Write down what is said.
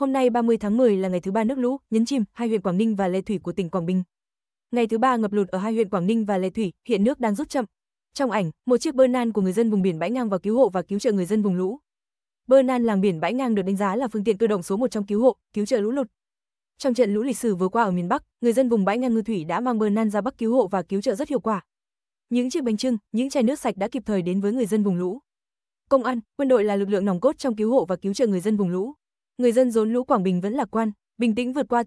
Hôm nay 30 tháng 10 là ngày thứ ba nước lũ, nhấn chìm hai huyện Quảng Ninh và Lệ Thủy của tỉnh Quảng Bình. Ngày thứ ba ngập lụt ở hai huyện Quảng Ninh và Lệ Thủy, hiện nước đang rút chậm. Trong ảnh, một chiếc bơ nan của người dân vùng biển bãi ngang vào cứu hộ và cứu trợ người dân vùng lũ. Bơ nan làng biển bãi ngang được đánh giá là phương tiện cơ động số một trong cứu hộ, cứu trợ lũ lụt. Trong trận lũ lịch sử vừa qua ở miền Bắc, người dân vùng bãi ngang Ngư Thủy đã mang bơ nan ra Bắc cứu hộ và cứu trợ rất hiệu quả. Những chiếc bánh trưng, những chai nước sạch đã kịp thời đến với người dân vùng lũ. Công an, quân đội là lực lượng nòng cốt trong cứu hộ và cứu trợ người dân vùng lũ người dân rốn lũ Quảng Bình vẫn lạc quan, bình tĩnh vượt qua